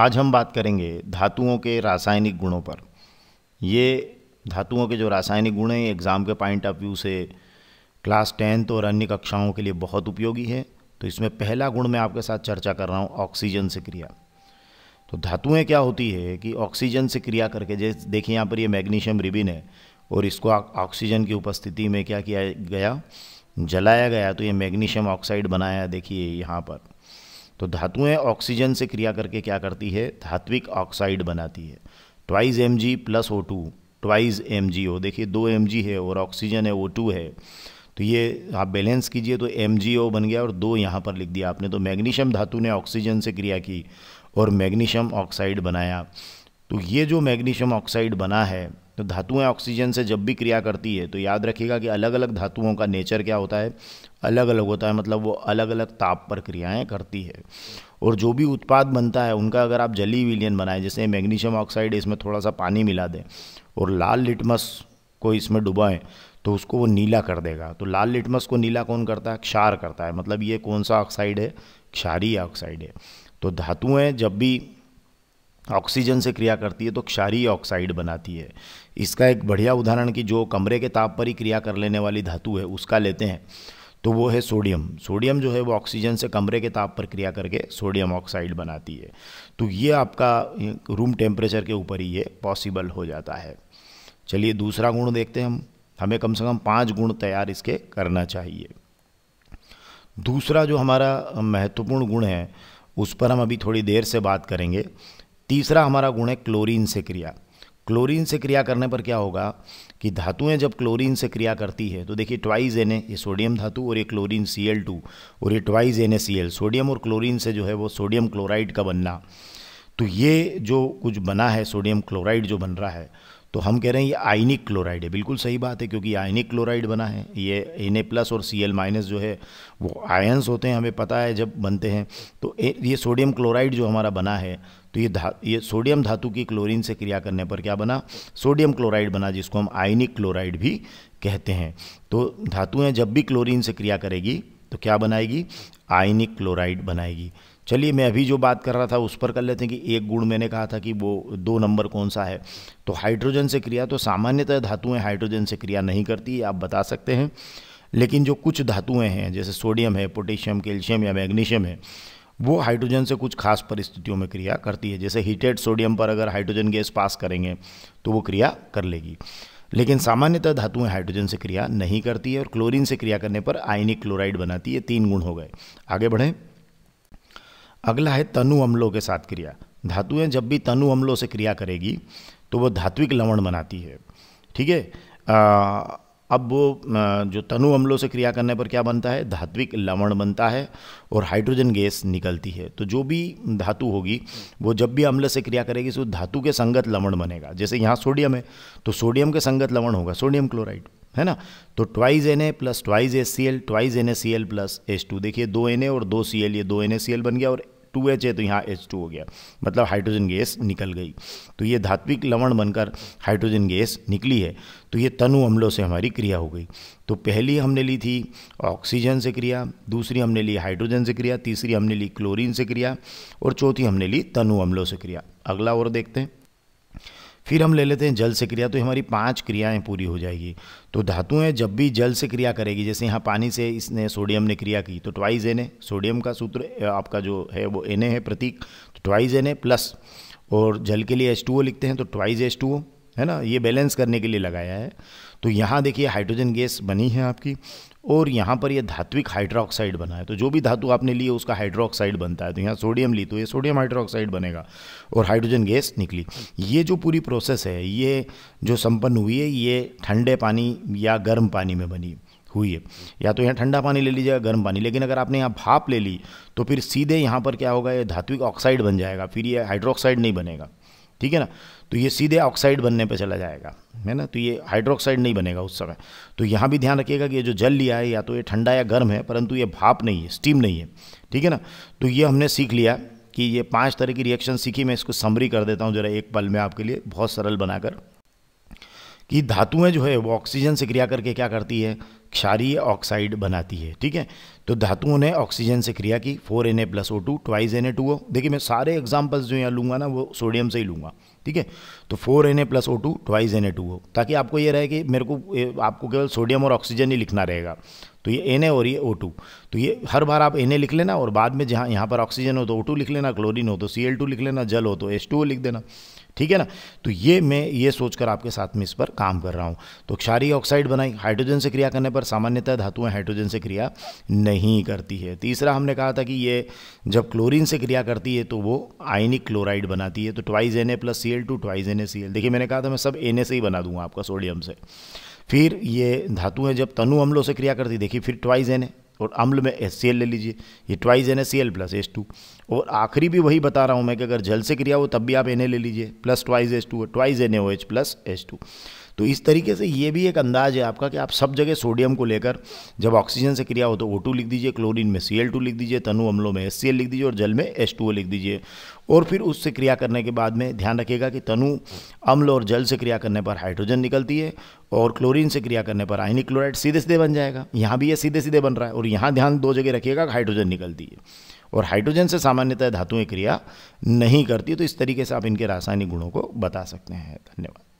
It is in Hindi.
आज हम बात करेंगे धातुओं के रासायनिक गुणों पर ये धातुओं के जो रासायनिक गुण हैं एग्ज़ाम के पॉइंट ऑफ व्यू से क्लास टेंथ और अन्य कक्षाओं के लिए बहुत उपयोगी है तो इसमें पहला गुण मैं आपके साथ चर्चा कर रहा हूँ ऑक्सीजन से क्रिया तो धातुएं क्या होती है कि ऑक्सीजन से क्रिया करके जैसे देखिए यहाँ पर ये मैग्नीशियम रिबिन है और इसको ऑक्सीजन की उपस्थिति में क्या किया गया जलाया गया तो ये मैग्नीशियम ऑक्साइड बनाया देखिए यहाँ पर तो धातुएं ऑक्सीजन से क्रिया करके क्या करती है धात्विक ऑक्साइड बनाती है twice M G plus O two twice M G O देखिए दो एम जी है और ऑक्सीजन है ओ टू है तो ये आप बैलेंस कीजिए तो एम जी ओ बन गया और दो यहाँ पर लिख दिया आपने तो मैग्नीशियम धातु ने ऑक्सीजन से क्रिया की और मैग्नीशियम ऑक्साइड बनाया तो ये जो मैग्नीशियम ऑक्साइड बना है तो धातुएं ऑक्सीजन से जब भी क्रिया करती है तो याद रखिएगा कि अलग अलग धातुओं का नेचर क्या होता है अलग अलग होता है मतलब वो अलग अलग ताप पर क्रियाएं करती है और जो भी उत्पाद बनता है उनका अगर आप जली विलियन बनाएं जैसे मैग्नीशियम ऑक्साइड इसमें थोड़ा सा पानी मिला दें और लाल लिटमस को इसमें डुबाएं तो उसको वो नीला कर देगा तो लाल लिटमस को नीला कौन करता है क्षार करता है मतलब ये कौन सा ऑक्साइड है क्षारीय ऑक्साइड है तो धातुएँ जब भी ऑक्सीजन से क्रिया करती है तो क्षारीय ऑक्साइड बनाती है इसका एक बढ़िया उदाहरण कि जो कमरे के ताप पर ही क्रिया कर लेने वाली धातु है उसका लेते हैं तो वो है सोडियम सोडियम जो है वो ऑक्सीजन से कमरे के ताप पर क्रिया करके सोडियम ऑक्साइड बनाती है तो ये आपका रूम टेम्परेचर के ऊपर ही ये पॉसिबल हो जाता है चलिए दूसरा गुण देखते हैं हम हमें कम से कम पाँच गुण तैयार इसके करना चाहिए दूसरा जो हमारा महत्वपूर्ण गुण है उस पर हम अभी थोड़ी देर से बात करेंगे तीसरा हमारा गुण है क्लोरीन से क्रिया क्लोरीन से क्रिया करने पर क्या होगा कि धातुएं जब क्लोरीन से क्रिया करती है तो देखिए ट्वाइज एन ये सोडियम धातु और ये क्लोरीन सी एल टू और ये twice N C L sodium और क्लोरीन से जो है वो सोडियम क्लोराइड का बनना तो ये जो कुछ बना है सोडियम क्लोराइड जो बन रहा है तो हम कह रहे हैं ये आयनिक क्लोराइड है बिल्कुल सही बात है क्योंकि आयनिक क्लोराइड बना है ये एन ए प्लस और सी एल माइनस जो है वो आयन्स होते हैं हमें पता है जब बनते हैं तो ये सोडियम क्लोराइड जो हमारा बना है तो ये धा ये सोडियम धातु की क्लोरीन से क्रिया करने पर क्या बना सोडियम क्लोराइड बना जिसको हम आयनिक क्लोराइड भी कहते हैं तो धातुएं जब भी क्लोरीन से क्रिया करेगी तो क्या बनाएगी आयनिक क्लोराइड बनाएगी चलिए मैं अभी जो बात कर रहा था उस पर कर लेते हैं कि एक गुण मैंने कहा था कि वो दो नंबर कौन सा है तो हाइड्रोजन से क्रिया तो सामान्यतः धातुएं हाइड्रोजन से क्रिया नहीं करती आप बता सकते हैं लेकिन जो कुछ धातुएं हैं जैसे सोडियम है पोटेशियम कैल्शियम या मैग्नीशियम है वो हाइड्रोजन से कुछ खास परिस्थितियों में क्रिया करती है जैसे हीटेड सोडियम पर अगर हाइड्रोजन गैस पास करेंगे तो वो क्रिया कर लेगी लेकिन सामान्यतः धातुएं हाइड्रोजन से क्रिया नहीं करती है और क्लोरीन से क्रिया करने पर आयनिक क्लोराइड बनाती है तीन गुण हो गए आगे बढ़ें अगला है तनु अम्लों के साथ क्रिया धातुएं जब भी तनु अम्लों से क्रिया करेगी तो वो धात्विक लवण बनाती है ठीक है अब वो जो तनु अम्लों से क्रिया करने पर क्या बनता है धात्विक लवण बनता है और हाइड्रोजन गैस निकलती है तो जो भी धातु होगी वो जब भी अम्ल से क्रिया करेगी तो धातु के संगत लवण बनेगा जैसे यहाँ सोडियम है तो सोडियम के संगत लवण होगा सोडियम क्लोराइड है ना तो twice N A plus twice S C L twice N A C L plus S two देखिए दो एन ए और दो सी एल ये दो एन ए सी एल बन गया और टू एच है तो यहाँ एच टू हो गया मतलब हाइड्रोजन गैस निकल गई तो ये धात्विक लवण बनकर हाइड्रोजन गैस निकली है तो ये तनु अम्लों से हमारी क्रिया हो गई तो पहली हमने ली थी ऑक्सीजन से क्रिया दूसरी हमने ली हाइड्रोजन से क्रिया तीसरी हमने ली क्लोरीन से क्रिया और चौथी हमने ली तनु अम्लों से क्रिया अगला और देखते हैं फिर हम ले लेते हैं जल से क्रिया तो हमारी पांच क्रियाएं पूरी हो जाएगी तो धातुएं जब भी जल से क्रिया करेगी जैसे यहाँ पानी से इसने सोडियम ने क्रिया की तो ट्वाइज एन ए सोडियम का सूत्र आपका जो है वो एन ए है प्रतीक तो ट्वाइज एन ए प्लस और जल के लिए एच टू ओ लिखते हैं तो ट्वाइज एच टू ओ है ना ये बैलेंस करने के लिए लगाया है तो यहाँ देखिए हाइड्रोजन गैस बनी है आपकी और यहाँ पर ये धात्विक हाइड्रोक्साइड बना है तो जो भी धातु आपने लिए उसका हाइड्रोक्साइड बनता है तो यहाँ सोडियम ली तो ये सोडियम हाइड्रोक्साइड बनेगा और हाइड्रोजन गैस निकली ये जो पूरी प्रोसेस है ये जो संपन्न हुई है ये ठंडे पानी या गर्म पानी में बनी हुई है या तो यहाँ ठंडा पानी ले लीजिएगा गर्म पानी लेकिन अगर आपने यहाँ भाप ले ली तो फिर सीधे यहाँ पर क्या होगा ये धात्विक ऑक्साइड बन जाएगा फिर ये हाइड्रोक्साइड नहीं बनेगा ठीक है ना तो ये सीधे ऑक्साइड बनने पे चला जाएगा है ना तो ये हाइड्रोक्साइड नहीं बनेगा उस समय तो यहाँ भी ध्यान रखिएगा कि ये जो जल लिया है या तो ये ठंडा या गर्म है परंतु ये भाप नहीं है स्टीम नहीं है ठीक है ना तो ये हमने सीख लिया कि ये पांच तरह की रिएक्शन सीखी मैं इसको समरी कर देता हूँ जरा एक पल में आपके लिए बहुत सरल बनाकर कि धातुएं जो है वो ऑक्सीजन से क्रिया करके क्या करती है क्षारीय ऑक्साइड बनाती है ठीक है तो धातुओं ने ऑक्सीजन से क्रिया की four N A plus O two twice N A two O देखिए मैं सारे एग्जाम्पल्स जो यहाँ लूँगा ना वो सोडियम से ही लूँगा ठीक है तो four N A plus O two twice N A two O ताकि आपको ये रहे कि मेरे को आपको केवल सोडियम और ऑक्सीजन ही लिखना रहेगा तो ये एन ए और ये ओ टू तो ये हर बार आप एन ए लिख लेना और बाद में जहाँ यहाँ पर ऑक्सीजन हो तो ओ टू लिख लेना क्लोरिन हो तो सी एल टू लिख लेना जल हो तो एस टू ओ लिख देना ठीक है ना तो ये मैं ये सोचकर आपके साथ में इस पर काम कर रहा हूँ तो क्षारीय ऑक्साइड बनाई हाइड्रोजन से क्रिया करने पर सामान्यतः धातुएं हाइड्रोजन से क्रिया नहीं करती है तीसरा हमने कहा था कि ये जब क्लोरीन से क्रिया करती है तो वो आयनिक क्लोराइड बनाती है तो twice N A plus C L two twice N A C L देखिए मैंने कहा था मैं सब एन ए से ही बना दूंगा आपका सोडियम से फिर ये धातुएं जब तनु अम्लों से क्रिया करती देखिए फिर ट्वाइज एन ए और अम्ल में एस ले लीजिए ये twice N S plus S two और आखिरी भी वही बता रहा हूँ मैं कि अगर जल से क्रिया हो तब भी आप एन ले लीजिए plus twice S two twice N H plus S two तो इस तरीके से ये भी एक अंदाज है आपका कि आप सब जगह सोडियम को लेकर जब ऑक्सीजन से क्रिया हो तो ओ लिख दीजिए क्लोरीन में सी लिख दीजिए तनु अम्लों में एस लिख दीजिए और जल में एस लिख दीजिए और फिर उससे क्रिया करने के बाद में ध्यान रखिएगा कि तनु अम्ल और जल से क्रिया करने पर हाइड्रोजन निकलती है और क्लोरीन से क्रिया करने पर आयनिक क्लोराइड सीधे सीधे बन जाएगा यहाँ भी ये सीधे सीधे बन रहा है और यहाँ ध्यान दो जगह रखिएगा हाइड्रोजन निकलती है और हाइड्रोजन से सामान्यतः धातुएं क्रिया नहीं करती तो इस तरीके से आप इनके रासायनिक गुणों को बता सकते हैं धन्यवाद